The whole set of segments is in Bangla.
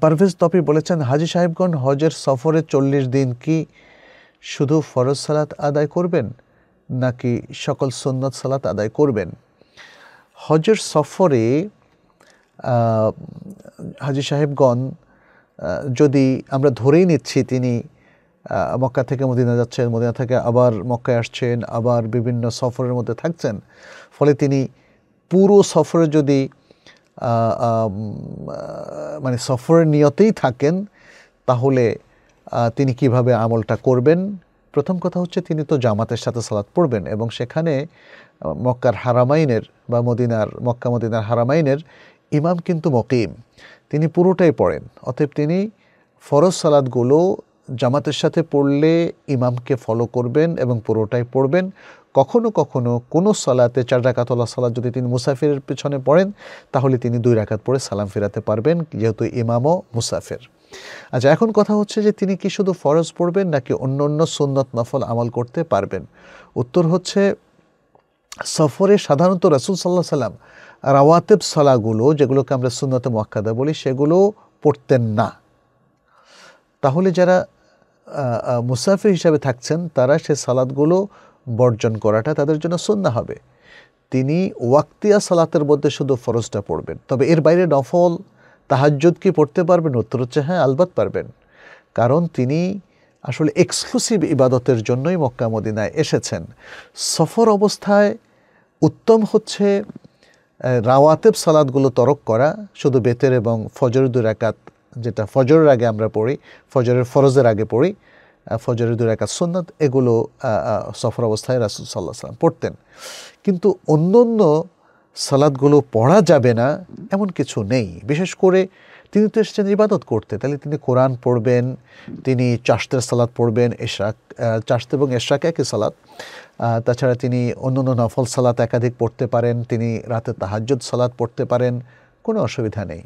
পারভেজ তপি বলেছেন হাজি সাহেবগণ হজের সফরে চল্লিশ দিন কি শুধু ফরজ সালাত আদায় করবেন নাকি সকল সন্ন্যত সালাত আদায় করবেন হজের সফরে হাজি সাহেবগণ যদি আমরা ধরেই নিচ্ছি তিনি মক্কা থেকে মদিনা যাচ্ছেন মদিনা থেকে আবার মক্কায় আসছেন আবার বিভিন্ন সফরের মধ্যে থাকছেন ফলে তিনি পুরো সফরে যদি মানে সফরের নিয়তেই থাকেন তাহলে তিনি কিভাবে আমলটা করবেন প্রথম কথা হচ্ছে তিনি তো জামাতের সাথে সালাদ পড়বেন এবং সেখানে মক্কার হারামাইনের বা মদিনার মক্কা মদিনার হারামাইনের ইমাম কিন্তু মকিম তিনি পুরোটাই পড়েন অতএব তিনি ফরজ সালাদগুলো জামাতের সাথে পড়লে ইমামকে ফলো করবেন এবং পুরোটাই পড়বেন কখনো কখনো কোনো সালাতে চার রাকাতলা সালাদ যদি তিনি মুসাফিরের পেছনে পড়েন তাহলে তিনি দুই রাকাত পড়ে সালাম ফেরাতে পারবেন যেহেতু ইমামও মুসাফির আচ্ছা এখন কথা হচ্ছে যে তিনি কি শুধু ফরজ পড়বেন নাকি অন্য অন্য সুন্নত নফল আমল করতে পারবেন উত্তর হচ্ছে সফরে সাধারণত রাসুল সাল্লাহ সাল্লাম রাওয়াতেব সালাগুলো যেগুলোকে আমরা সুন্নত মক্কাদা বলি সেগুলো পড়তেন না তাহলে যারা মুসাফির হিসাবে থাকছেন তারা সে সালাদগুলো বর্জন করাটা তাদের জন্য সন্না হবে তিনি ওয়াক্তিয়া সালাতের মধ্যে শুধু ফরজটা পড়বেন তবে এর বাইরে নফল তাহাজুদ কি পড়তে পারবেন উত্তর হচ্ছে হ্যাঁ আলবাত পারবেন কারণ তিনি আসলে এক্সক্লুসিভ ইবাদতের জন্যই মক্কা মদিনায় এসেছেন সফর অবস্থায় উত্তম হচ্ছে রাওয়াতেব সালাদগুলো তরক করা শুধু বেতের এবং ফজরুদ্দুর একাত যেটা ফজরের আগে আমরা পড়ি ফজরের ফরজের আগে পড়ি ফজরের দু রাকাত সন্ন্যত এগুলো সফর অবস্থায় রাসুল সাল্লাহ সাল্লাম পড়তেন কিন্তু অন্য অন্য সালাদগুলো পড়া যাবে না এমন কিছু নেই বিশেষ করে তিনি তো এসেছেন ইবাদত করতে তাহলে তিনি কোরআন পড়বেন তিনি চাষতের সালাদ পড়বেন এশাক চাষতে এবং এশাক একই সালাদ তাছাড়া তিনি অন্য অন্য নফল সালাত একাধিক পড়তে পারেন তিনি রাতে তাহাজ্জুদ সালাদ পড়তে পারেন কোনো অসুবিধা নেই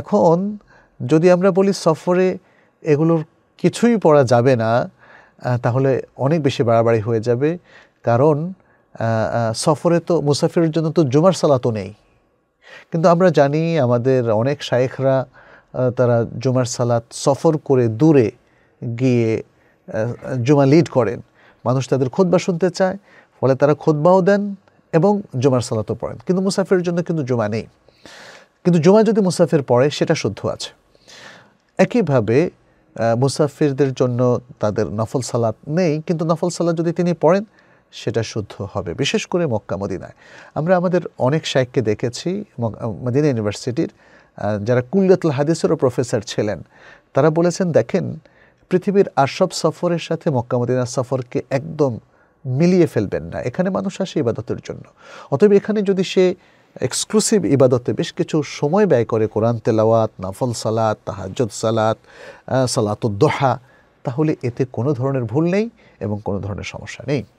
এখন যদি আমরা বলি সফরে এগুলোর কিছুই পড়া যাবে না তাহলে অনেক বেশি বাড়াবাড়ি হয়ে যাবে কারণ সফরে তো মুসাফিরের জন্য তো জুমার সালাতও নেই কিন্তু আমরা জানি আমাদের অনেক শায়েখরা তারা জুমার সালাত সফর করে দূরে গিয়ে জুমা লিড করেন মানুষ তাদের খোদবা শুনতে চায় ফলে তারা খোদবাও দেন এবং জুমার সালাতও পড়েন কিন্তু মুসাফিরের জন্য কিন্তু জুমা নেই কিন্তু জুমা যদি মুসাফির পড়ে সেটা শুদ্ধ আছে একইভাবে মুসাফিরদের জন্য তাদের নফল সালাত নেই কিন্তু নফল সালাত যদি তিনি পড়েন সেটা শুদ্ধ হবে বিশেষ করে মক্কা মদিনায় আমরা আমাদের অনেক সাইককে দেখেছি মদিনা ইউনিভার্সিটির যারা কুল্লাতুল হাদিসেরও প্রফেসর ছিলেন তারা বলেছেন দেখেন পৃথিবীর আর সব সফরের সাথে মক্কা মদিনা সফরকে একদম মিলিয়ে ফেলবেন না এখানে মানুষ আসে ইবাদতের জন্য অতএব এখানে যদি সে এক্সক্লুসিভ ইবাদতে বেশ কিছু সময় ব্যয় করে কোরআন তেলাওয়াত নাফল সালাত তাহাজ্জত সালাত সালাতুদ্দোহা তাহলে এতে কোনো ধরনের ভুল নেই এবং কোনো ধরনের সমস্যা নেই